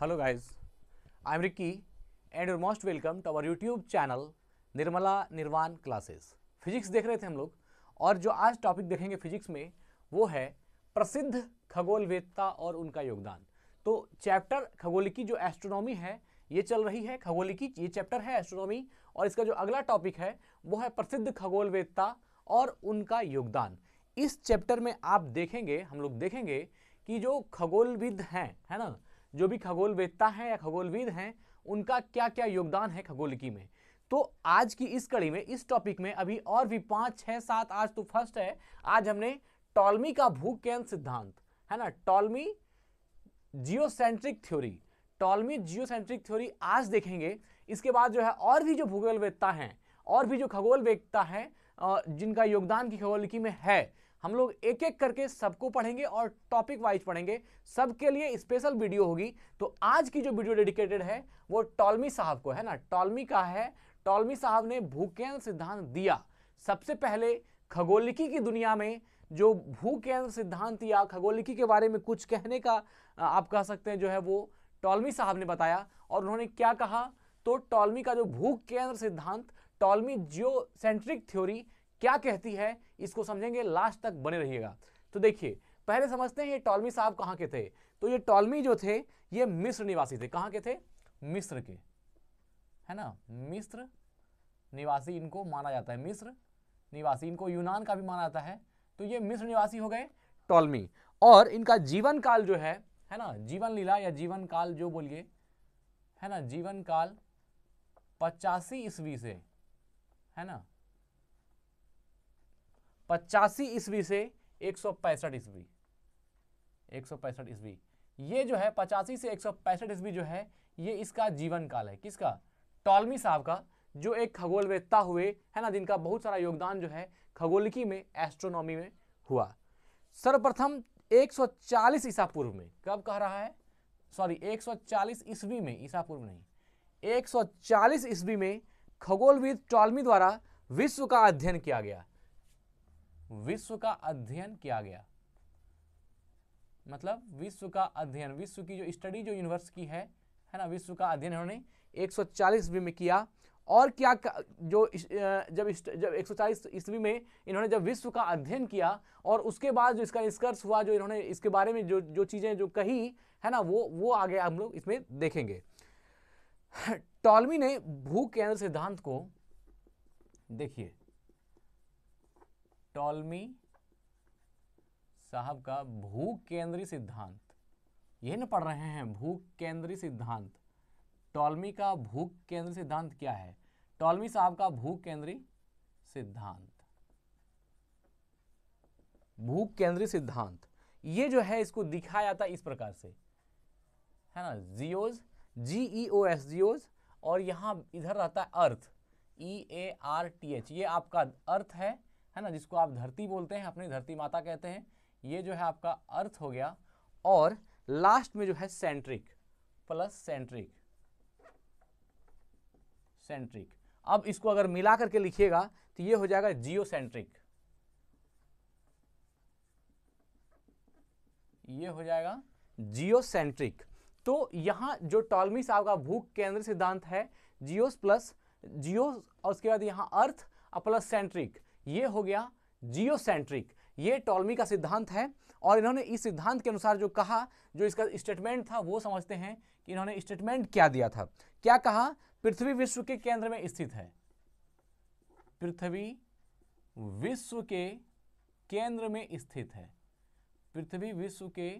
hello guys, I am Ricky and you're most welcome to our YouTube channel Nirmala Nirvana classes physics देख रहे थे हम लोग और जो आज टॉपिक देखेंगे फिजिक्स में वो है प्रसिद्ध खगोलवेदता और उनका योगदान तो चैप्टर खगोलिकी जो एस्ट्रोनॉमी है ये चल रही है खगोलिकी ये चैप्टर है एस्ट्रोनॉमी और इसका जो अगला टॉपिक है वो है प्रसिद्ध खगोलवेदता और उनका योगदान इस चैप्टर में आप देखेंगे हम लोग देखेंगे कि जो खगोलविद हैं है ना जो भी खगोलवेदता हैं या खगोलविद हैं उनका क्या क्या योगदान है खगोलिकी में तो आज की इस कड़ी में इस टॉपिक में अभी और भी पाँच छः सात आज तो फर्स्ट है आज हमने टॉलमी का केंद्र सिद्धांत है ना Ptolemy geocentric theory Ptolemy geocentric theory आज देखेंगे इसके बाद जो है और भी जो भूगोलवेदता हैं और भी जो खगोलवेदता हैं जिनका योगदान की खगोलिकी में है हम लोग एक एक करके सबको पढ़ेंगे और टॉपिक वाइज पढ़ेंगे सबके लिए स्पेशल वीडियो होगी तो आज की जो वीडियो डेडिकेटेड है वो टॉलमी साहब को है ना टॉलमी का है टॉलमी साहब ने भूकेंद्र सिद्धांत दिया सबसे पहले खगोलिकी की दुनिया में जो केंद्र सिद्धांत या खगोलिकी के बारे में कुछ कहने का आप कह सकते हैं जो है वो टॉलमी साहब ने बताया और उन्होंने क्या कहा तो टॉलमी का जो केंद्र सिद्धांत टॉलमी जियो सेंट्रिक थ्योरी क्या कहती है इसको समझेंगे लास्ट तक बने रहिएगा तो देखिए पहले समझते हैं ये टॉलमी साहब कहाँ के थे तो ये टॉलमी जो थे ये मिस्र निवासी थे कहाँ के थे मिस्र के है ना मिस्र निवासी इनको माना जाता है मिस्र निवासी इनको यूनान का भी माना जाता है तो ये मिस्र निवासी हो गए टॉलमी और इनका जीवन काल जो है है ना जीवन लीला या जीवन काल जो बोलिए है ना जीवन काल पचासी ईस्वी से है ना पचासी ईस्वी से एक सौ पैंसठ ईस्वी एक सौ पैंसठ ईस्वी ये जो है पचासी से एक सौ पैंसठ ईस्वी जो है ये इसका जीवन काल है किसका टॉलमी साहब का जो एक खगोलवेत्ता हुए है ना जिनका बहुत सारा योगदान जो है खगोलिकी में एस्ट्रोनॉमी में हुआ सर्वप्रथम 140 ईसा पूर्व में कब कह रहा है सॉरी 140 ईस्वी में ईसा पूर्व नहीं 140 ईस्वी में खगोलविद टॉलमी द्वारा विश्व का अध्ययन किया गया विश्व का अध्ययन किया गया मतलब विश्व का अध्ययन विश्व की जो स्टडी जो यूनिवर्स की है है ना विश्व का अध्ययन उन्होंने 140 सौ में किया और क्या जो जब जब 140 ईस्वी में इन्होंने जब विश्व का अध्ययन किया और उसके बाद जो इसका निष्कर्ष हुआ जो इन्होंने इसके बारे में जो जो चीज़ें जो कही है ना वो वो आगे हम लोग इसमें देखेंगे टॉलमी ने भू केंद्र सिद्धांत को देखिए टॉलमी साहब का भू केंद्रीय सिद्धांत यही ना पढ़ रहे हैं भू केंद्रीय सिद्धांत टॉलमी का भू केंद्रीय सिद्धांत क्या है टॉलमी साहब का भू केंद्रीय सिद्धांत भू केंद्रीय सिद्धांत ये जो है इसको दिखाया जाता है इस प्रकार से है ना जियोज जी ई ओ एस जियोज और यहां इधर रहता है earth E A R T H ये आपका अर्थ है है ना जिसको आप धरती बोलते हैं अपनी धरती माता कहते हैं ये जो है आपका अर्थ हो गया और लास्ट में जो है सेंट्रिक प्लस सेंट्रिक सेंट्रिक अब इसको अगर मिला करके लिखिएगा तो ये हो जाएगा जियो सेंट्रिक ये हो जाएगा जियो सेंट्रिक तो यहां जो टॉलमी साहब का भूख केंद्र सिद्धांत है जियो प्लस जियो और उसके बाद यहां अर्थ और प्लस सेंट्रिक ये हो गया जियोसेंट्रिक ये टॉलमी का सिद्धांत है और इन्होंने इस सिद्धांत के अनुसार जो कहा जो इसका स्टेटमेंट था वो समझते हैं कि इन्होंने स्टेटमेंट क्या दिया था क्या कहा पृथ्वी विश्व के केंद्र में स्थित है पृथ्वी विश्व के केंद्र में स्थित है पृथ्वी विश्व के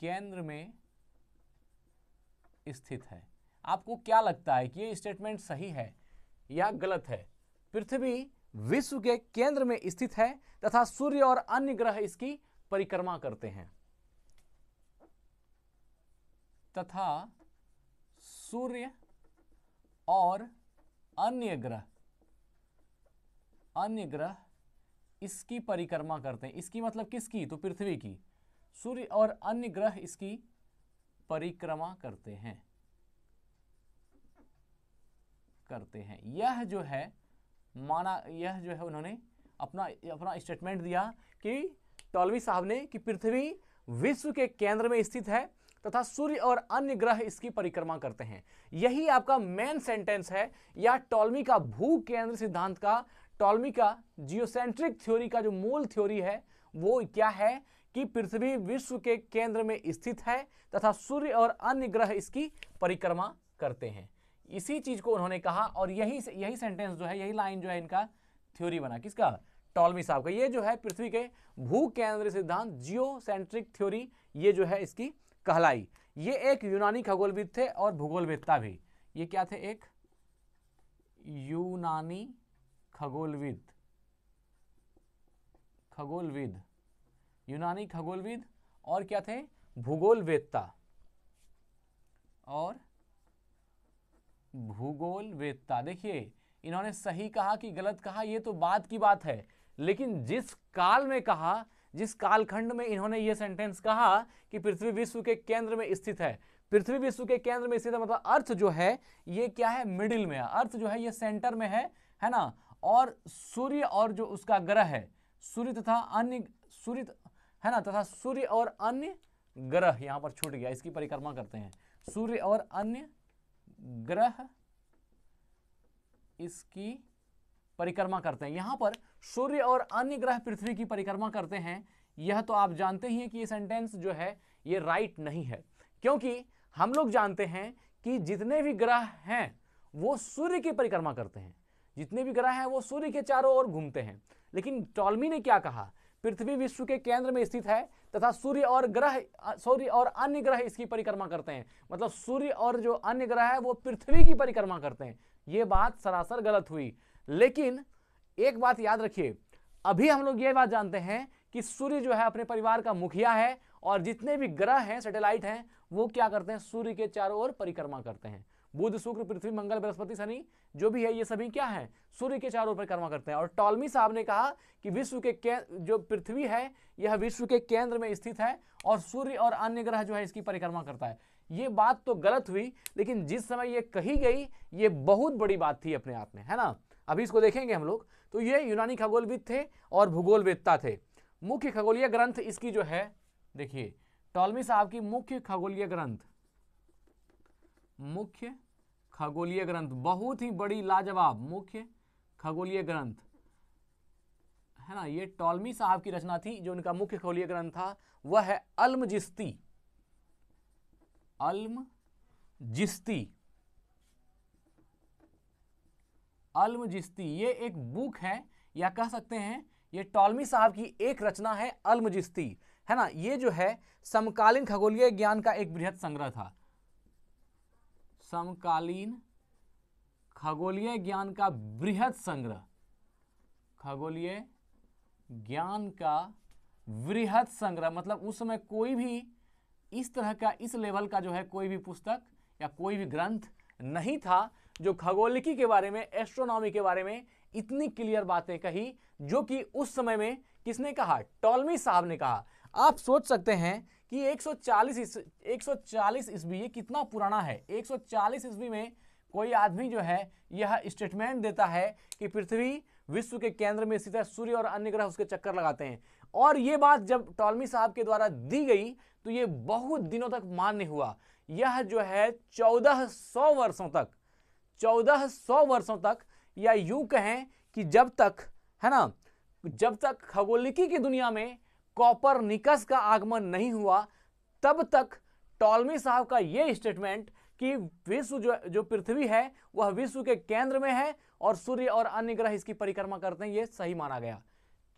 केंद्र में स्थित है आपको क्या लगता है कि ये स्टेटमेंट सही है या गलत है पृथ्वी विश्व के केंद्र में स्थित है तथा सूर्य और अन्य ग्रह इसकी परिक्रमा करते हैं तथा सूर्य और अन्य ग्रह अन्य ग्रह इसकी परिक्रमा करते हैं इसकी मतलब किसकी तो पृथ्वी की सूर्य और अन्य ग्रह इसकी परिक्रमा करते हैं करते हैं यह जो है माना यह जो है उन्होंने अपना अपना स्टेटमेंट दिया कि टॉलवी साहब ने कि पृथ्वी विश्व के केंद्र में स्थित है तथा सूर्य और अन्य ग्रह इसकी परिक्रमा करते हैं यही आपका मेन सेंटेंस है या टॉलमी का भू केंद्र सिद्धांत का टॉलमी का जियोसेंट्रिक थ्योरी का जो मूल थ्योरी है वो क्या है कि पृथ्वी विश्व के केंद्र में स्थित है तथा सूर्य और अन्य ग्रह इसकी परिक्रमा करते हैं इसी चीज को उन्होंने कहा और यही यही सेंटेंस जो है यही लाइन जो है इनका थ्योरी बना किसका टॉलमी साहब का ये जो है पृथ्वी के भू केंद्र सिद्धांत जियो सेंट्रिक थ्योरी ये जो है इसकी कहलाई ये एक यूनानी खगोलविद थे और भूगोलविदता भी ये क्या थे एक यूनानी खगोलविद खगोलविद यूनानी खगोलविद और क्या थे भूगोलवेदता और भूगोल वेदता देखिए इन्होंने सही कहा कि गलत कहा ये तो बात की बात है लेकिन जिस काल में कहा जिस कालखंड में इन्होंने ये सेंटेंस कहा कि पृथ्वी विश्व के केंद्र में स्थित है पृथ्वी विश्व के केंद्र में स्थित है मतलब अर्थ जो है ये क्या है मिडिल में है अर्थ जो है ये सेंटर में है है ना और सूर्य और जो उसका ग्रह है सूर्य तथा अन्य सूर्य है ना तथा सूर्य और अन्य ग्रह यहाँ पर छूट गया इसकी परिक्रमा करते हैं सूर्य और अन्य ग्रह इसकी परिक्रमा करते हैं यहां पर सूर्य और अन्य ग्रह पृथ्वी की परिक्रमा करते हैं यह तो आप जानते ही हैं कि यह सेंटेंस जो है ये राइट नहीं है क्योंकि हम लोग जानते हैं कि जितने भी ग्रह हैं वो सूर्य की परिक्रमा करते हैं जितने भी ग्रह हैं वो सूर्य के चारों ओर घूमते हैं लेकिन टॉलमी ने क्या कहा पृथ्वी विश्व के केंद्र में स्थित है तथा सूर्य और ग्रह सूर्य और अन्य ग्रह इसकी परिक्रमा करते हैं मतलब सूर्य और जो अन्य ग्रह है वो पृथ्वी की परिक्रमा करते हैं ये बात सरासर गलत हुई लेकिन एक बात याद रखिए अभी हम लोग ये बात जानते हैं कि सूर्य जो है अपने परिवार का मुखिया है और जितने भी ग्रह हैं सेटेलाइट हैं वो क्या करते हैं सूर्य के चारों ओर परिक्रमा करते हैं बुध शुक्र पृथ्वी मंगल बृहस्पति शनि जो भी है ये सभी क्या है सूर्य के चारों पर कर्मा करते हैं और टॉलमी साहब ने कहा कि विश्व के जो पृथ्वी है यह विश्व के केंद्र में स्थित है और सूर्य और अन्य ग्रह जो है इसकी परिक्रमा करता है ये बात तो गलत हुई लेकिन जिस समय ये कही गई ये बहुत बड़ी बात थी अपने आप में है ना अभी इसको देखेंगे हम लोग तो ये यूनानी खगोलविद थे और भूगोलविदता थे मुख्य खगोलीय ग्रंथ इसकी जो है देखिए टॉलमी साहब की मुख्य खगोलीय ग्रंथ मुख्य खगोलीय ग्रंथ बहुत ही बड़ी लाजवाब मुख्य खगोलीय ग्रंथ है ना ये टॉलमी साहब की रचना थी जो उनका मुख्य खगोलीय ग्रंथ था वह है अल्म जिस्ती अल्म जिस्ती अल्म जिस्ती ये एक बुक है या कह सकते हैं ये टॉलमी साहब की एक रचना है अल्म जिस्ती है ना ये जो है समकालीन खगोलीय ज्ञान का एक बृहद संग्रह था समकालीन खगोलीय ज्ञान का वृहद संग्रह खगोलीय ज्ञान का वृहद संग्रह मतलब उस समय कोई भी इस तरह का इस लेवल का जो है कोई भी पुस्तक या कोई भी ग्रंथ नहीं था जो खगोलिकी के बारे में एस्ट्रोनॉमी के बारे में इतनी क्लियर बातें कही जो कि उस समय में किसने कहा टॉलमी साहब ने कहा आप सोच सकते हैं कि 140 सौ 140 ईस्वी ये कितना पुराना है 140 ईस्वी में कोई आदमी जो है यह स्टेटमेंट देता है कि पृथ्वी विश्व के केंद्र में स्थित है सूर्य और अन्य ग्रह उसके चक्कर लगाते हैं और ये बात जब टॉलमी साहब के द्वारा दी गई तो ये बहुत दिनों तक मान्य हुआ यह जो है चौदह सौ वर्षों तक चौदह सौ वर्षों तक या यूं कहें कि जब तक है ना जब तक खगोलिकी की दुनिया में कॉपर निकस का आगमन नहीं हुआ तब तक टॉलमी साहब का ये स्टेटमेंट कि विश्व जो जो पृथ्वी है वह विश्व के केंद्र में है और सूर्य और अन्य ग्रह इसकी परिक्रमा करते हैं ये सही माना गया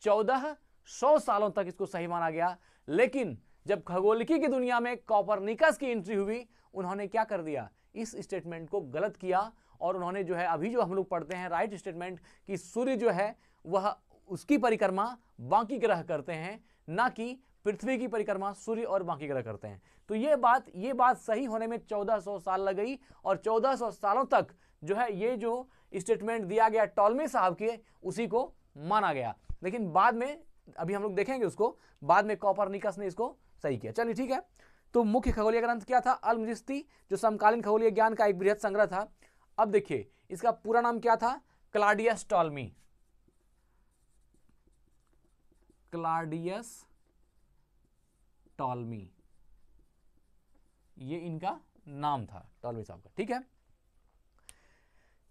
चौदह सौ सालों तक इसको सही माना गया लेकिन जब खगोलिकी की दुनिया में कॉपरनिकस की एंट्री हुई उन्होंने क्या कर दिया इस स्टेटमेंट को गलत किया और उन्होंने जो है अभी जो हम लोग पढ़ते हैं राइट स्टेटमेंट कि सूर्य जो है वह उसकी परिक्रमा बाकी ग्रह करते हैं ना कि पृथ्वी की परिक्रमा सूर्य और बाकी ग्रह करते हैं तो ये बात ये बात सही होने में 1400 साल लग गई और 1400 सालों तक जो है ये जो स्टेटमेंट दिया गया टॉलमी साहब के उसी को माना गया लेकिन बाद में अभी हम लोग देखेंगे उसको बाद में निकस ने इसको सही किया चलिए ठीक है तो मुख्य खगोलीय ग्रंथ क्या था अलमजिस्ती जो समकालीन खगोलीय ज्ञान का एक बृहद संग्रह था अब देखिए इसका पूरा नाम क्या था क्लाडियस टॉलमी क्लाडियस टॉलमी ये इनका नाम था टॉलमी साहब का ठीक है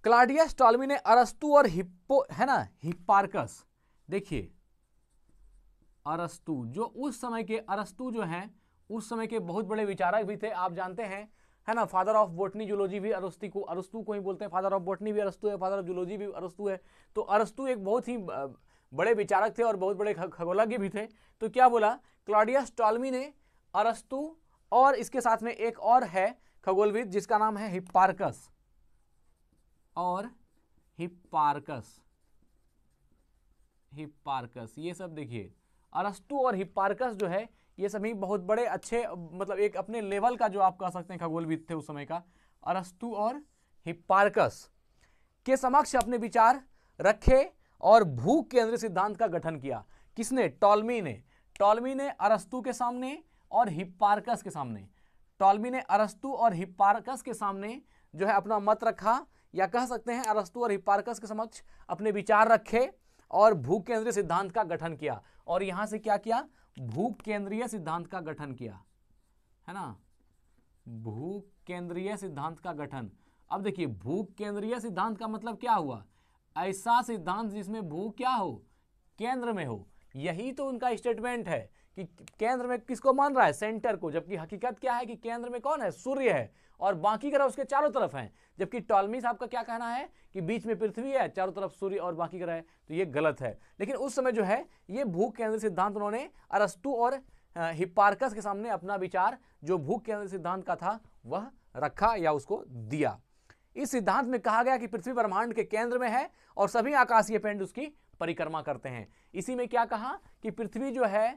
क्लाडियस टॉलमी ने अरस्तु और हिप्पो है ना हिपार्कस देखिए अरस्तु जो उस समय के अरस्तु जो हैं उस समय के बहुत बड़े विचारक भी थे आप जानते हैं है ना फादर ऑफ बोटनी जूलॉजी भी अरस्तु को अरस्तु को ही बोलते हैं फादर ऑफ बोटनी भी अरस्तु है फादर ऑफ जूलॉजी भी अरस्तु है तो अरस्तु एक बहुत ही बड़े विचारक थे और बहुत बड़े खगोलज्ञ भी थे तो क्या बोला क्लॉडियस टॉलमी ने अरस्तु और इसके साथ में एक और है खगोलविद जिसका नाम है हिपार्कस और हिपार्कस हिपार्कस ये सब देखिए अरस्तु और हिपार्कस जो है ये सभी बहुत बड़े अच्छे मतलब एक अपने लेवल का जो आप कह सकते हैं खगोलविद थे उस समय का अरस्तु और हिपार्कस के समक्ष अपने विचार रखे और भूख केंद्र सिद्धांत का गठन किया किसने टॉलमी ने टॉलमी ने अरस्तु के सामने और हिपार्कस के सामने टॉलमी ने अरस्तु और हिपार्कस के सामने जो है अपना मत रखा या कह सकते हैं अरस्तु और हिपार्कस के समक्ष अपने विचार रखे और भूख केंद्रीय सिद्धांत का गठन किया और यहां से क्या किया भूख केंद्रीय सिद्धांत का गठन किया है ना भूख केंद्रीय सिद्धांत का गठन अब देखिए भूख केंद्रीय सिद्धांत का मतलब क्या हुआ ऐसा सिद्धांत जिसमें भू क्या हो केंद्र में हो यही तो उनका स्टेटमेंट है कि केंद्र में किसको मान रहा है सेंटर को जबकि हकीकत क्या है कि केंद्र में कौन है सूर्य है और बाकी ग्रह उसके चारों तरफ हैं जबकि टॉलमी साहब का क्या कहना है कि बीच में पृथ्वी है चारों तरफ सूर्य और बाकी ग्रह है तो ये गलत है लेकिन उस समय जो है ये भू केंद्र सिद्धांत उन्होंने अरस्तु और हिपार्कस के सामने अपना विचार जो भू केंद्र सिद्धांत का था वह रखा या उसको दिया इस सिद्धांत में कहा गया कि पृथ्वी ब्रह्मांड के केंद्र में है और सभी आकाशीय पिंड उसकी परिक्रमा करते हैं इसी में क्या कहा कि पृथ्वी जो है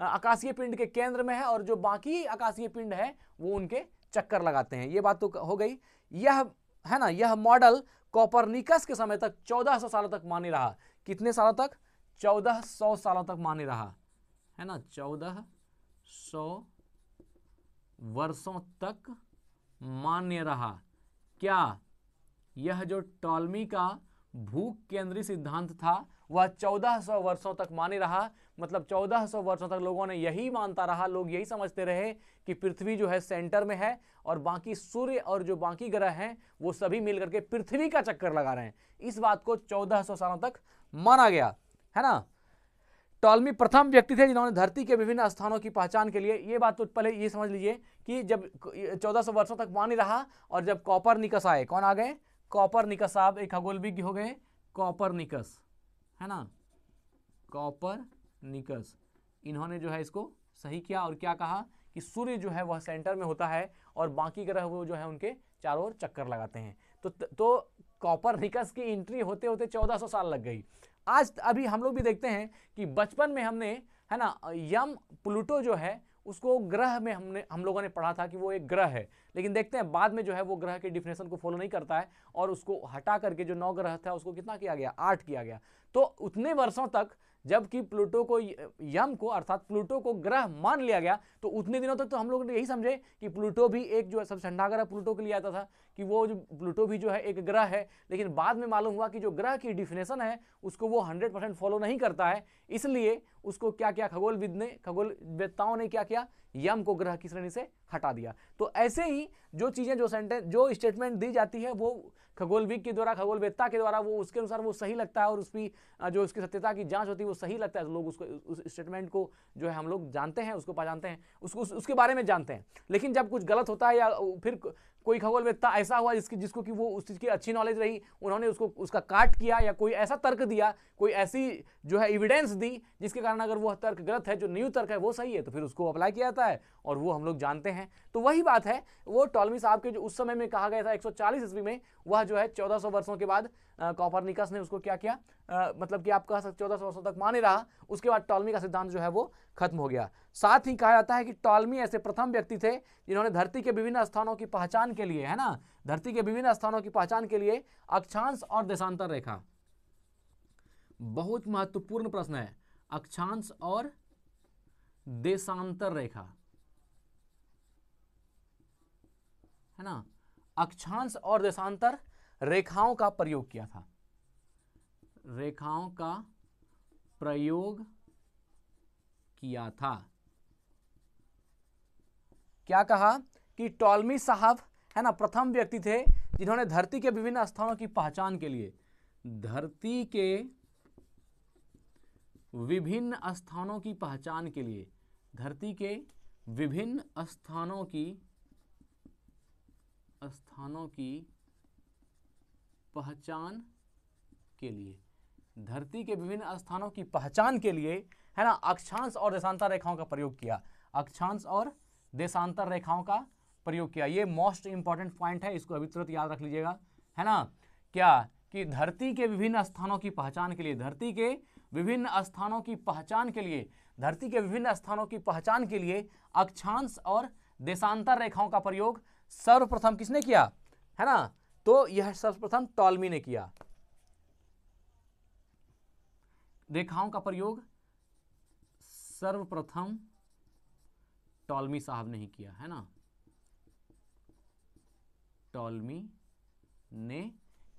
आकाशीय पिंड के केंद्र में है और जो बाकी आकाशीय पिंड है वो उनके चक्कर लगाते हैं ये बात तो हो गई यह है ना यह मॉडल कॉपरनिकस के समय तक 1400 सालों तक मान्य रहा कितने सालों तक 1400 सालों तक मान्य रहा है ना 1400 वर्षों तक मान्य रहा क्या यह जो टॉलमी का भूख केंद्रीय सिद्धांत था वह 1400 वर्षों तक माने रहा मतलब 1400 वर्षों तक लोगों ने यही मानता रहा लोग यही समझते रहे कि पृथ्वी जो है सेंटर में है और बाकी सूर्य और जो बाकी ग्रह हैं वो सभी मिल करके पृथ्वी का चक्कर लगा रहे हैं इस बात को 1400 सालों तक माना गया है ना टॉलमी प्रथम व्यक्ति थे जिन्होंने धरती के विभिन्न स्थानों की पहचान के लिए ये बात तो पहले ये समझ लीजिए कि जब 1400 वर्षों तक पानी रहा और जब कॉपर निकस आए कौन आ गए कॉपर निकस आप एक भी हो गए कॉपर निकस है ना कॉपर निकस इन्होंने जो है इसको सही किया और क्या कहा कि सूर्य जो है वह सेंटर में होता है और बाकी ग्रह वो जो है उनके चारों ओर चक्कर लगाते हैं तो तो कॉपर निकस की एंट्री होते होते 1400 साल लग गई आज अभी हम लोग भी देखते हैं कि बचपन में हमने है ना यम प्लूटो जो है उसको ग्रह में हमने हम लोगों ने पढ़ा था कि वो एक ग्रह है लेकिन देखते हैं बाद में जो है वो ग्रह के डिफिनेशन को फॉलो नहीं करता है और उसको हटा करके जो नौ ग्रह था उसको कितना किया गया आठ किया गया तो उतने वर्षों तक जबकि प्लूटो को यम को अर्थात प्लूटो को ग्रह मान लिया गया तो उतने दिनों तक तो हम लोग यही समझे कि प्लूटो भी एक जो है सब ठंडा ग्रह प्लूटो के लिए आता था कि वो जो प्लूटो भी जो है एक ग्रह है लेकिन बाद में मालूम हुआ कि जो ग्रह की डिफिनेशन है उसको वो हंड्रेड परसेंट फॉलो नहीं करता है इसलिए उसको क्या क्या खगोलविद ने खगोल वेदताओं ने क्या किया यम को ग्रह की श्रेणी से हटा दिया तो ऐसे ही जो चीज़ें जो सेंटेंस जो स्टेटमेंट दी जाती है वो खगोलविद के द्वारा खगोलवेत्ता के द्वारा वो उसके अनुसार वो सही लगता है और उसकी जो उसकी सत्यता की जाँच होती है वो सही लगता है तो लोग उसको उस स्टेटमेंट को जो है हम लोग जानते हैं उसको पहचानते हैं उसको उसके बारे में जानते हैं लेकिन जब कुछ गलत होता है या फिर कोई खगोल वेत्ता ऐसा हुआ जिसकी जिसको कि वो उस चीज़ की अच्छी नॉलेज रही उन्होंने उसको उसका काट किया या कोई ऐसा तर्क दिया कोई ऐसी जो है एविडेंस दी जिसके कारण अगर वह तर्क गलत है जो न्यू तर्क है वो सही है तो फिर उसको अप्लाई किया जाता है और वो हम लोग जानते हैं तो वही बात है वो टॉलमी साहब के जो उस समय में कहा गया था एक ईस्वी में वह जो है चौदह वर्षों के बाद कॉपर ने उसको क्या किया आ, मतलब कि आप कह सकते चौदह सौ तक माने रहा उसके बाद टॉलमी का सिद्धांत जो है वो खत्म हो गया साथ ही कहा जाता है कि टॉलमी ऐसे प्रथम व्यक्ति थे जिन्होंने धरती के विभिन्न स्थानों की पहचान के लिए है ना धरती के विभिन्न स्थानों की पहचान के लिए अक्षांश और देशांतर रेखा बहुत महत्वपूर्ण प्रश्न है अक्षांश और देशांतर रेखा है ना अक्षांश और देशांतर रेखाओं का प्रयोग किया था रेखाओं का प्रयोग किया था क्या कहा कि टॉलमी साहब है ना प्रथम व्यक्ति थे जिन्होंने धरती के विभिन्न स्थानों की पहचान के लिए धरती के विभिन्न स्थानों की पहचान के लिए धरती के विभिन्न स्थानों की स्थानों की पहचान के लिए धरती के विभिन्न स्थानों की पहचान के लिए है ना अक्षांश और देशांतर रेखाओं का प्रयोग किया अक्षांश और देशांतर रेखाओं का प्रयोग किया ये मोस्ट इंपॉर्टेंट पॉइंट है इसको अभी तुरंत याद रख लीजिएगा है ना क्या कि धरती के विभिन्न स्थानों की पहचान के लिए धरती के विभिन्न स्थानों की पहचान के लिए धरती के विभिन्न स्थानों की पहचान के लिए अक्षांश और देशांतर रेखाओं का प्रयोग सर्वप्रथम किसने किया है ना तो यह सर्वप्रथम टॉलमी ने किया रेखाओं का प्रयोग सर्वप्रथम टॉलमी साहब ने ही किया है ना टॉलमी ने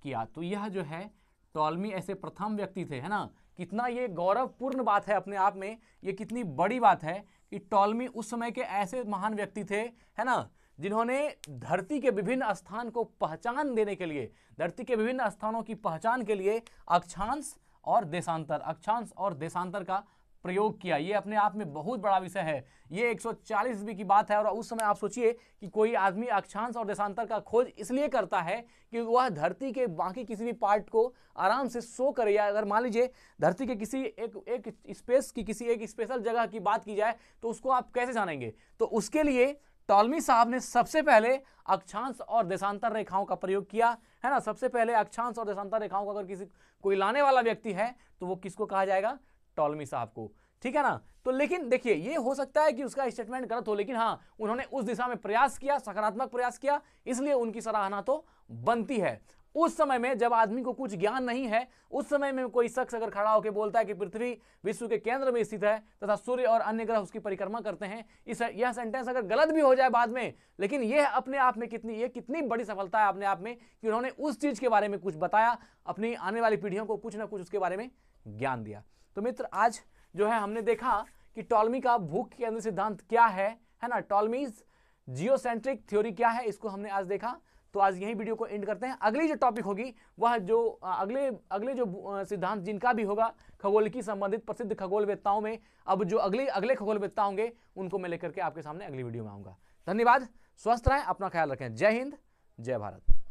किया तो यह जो है टॉलमी ऐसे प्रथम व्यक्ति थे है ना कितना ये गौरवपूर्ण बात है अपने आप में ये कितनी बड़ी बात है कि टॉलमी उस समय के ऐसे महान व्यक्ति थे है ना जिन्होंने धरती के विभिन्न स्थान को पहचान देने के लिए धरती के विभिन्न स्थानों की पहचान के लिए अक्षांश और देशांतर अक्षांश और देशांतर का प्रयोग किया ये अपने आप में बहुत बड़ा विषय है ये 140 सौ की बात है और उस समय आप सोचिए कि कोई आदमी अक्षांश और देशांतर का खोज इसलिए करता है कि वह धरती के बाकी किसी भी पार्ट को आराम से शो करे या अगर मान लीजिए धरती के किसी एक एक स्पेस की किसी एक स्पेशल जगह की बात की जाए तो उसको आप कैसे जानेंगे तो उसके लिए टॉलमी साहब ने सबसे पहले अक्षांश और देशांतर रेखाओं का प्रयोग किया है ना सबसे पहले अक्षांश और देशांतर रेखाओं का अगर किसी कोई लाने वाला व्यक्ति है तो वो किसको कहा जाएगा टॉलमी साहब को ठीक है ना तो लेकिन देखिए ये हो सकता है कि उसका स्टेटमेंट गलत हो लेकिन हाँ उन्होंने उस दिशा में प्रयास किया सकारात्मक प्रयास किया इसलिए उनकी सराहना तो बनती है उस समय में जब आदमी को कुछ ज्ञान नहीं है उस समय में कोई शख्स अगर खड़ा होकर बोलता है कि पृथ्वी विश्व के केंद्र में स्थित है तथा सूर्य और अन्य ग्रह उसकी परिक्रमा करते हैं इस यह सेंटेंस अगर गलत भी हो जाए बाद में लेकिन यह अपने आप में कितनी ये कितनी बड़ी सफलता है अपने आप में कि उन्होंने उस चीज़ के बारे में कुछ बताया अपनी आने वाली पीढ़ियों को कुछ ना कुछ उसके बारे में ज्ञान दिया तो मित्र आज जो है हमने देखा कि टॉलमी का भूख के अंदर सिद्धांत क्या है है ना टॉलमीज जियोसेंट्रिक थ्योरी क्या है इसको हमने आज देखा तो आज यही वीडियो को एंड करते हैं अगली जो टॉपिक होगी वह जो अगले अगले जो सिद्धांत जिनका भी होगा खगोल की संबंधित प्रसिद्ध खगोलवेत्ताओं में अब जो अगले अगले खगोलवेत्ता होंगे उनको मैं लेकर के आपके सामने अगली वीडियो में आऊँगा धन्यवाद स्वस्थ रहें अपना ख्याल रखें जय हिंद जय भारत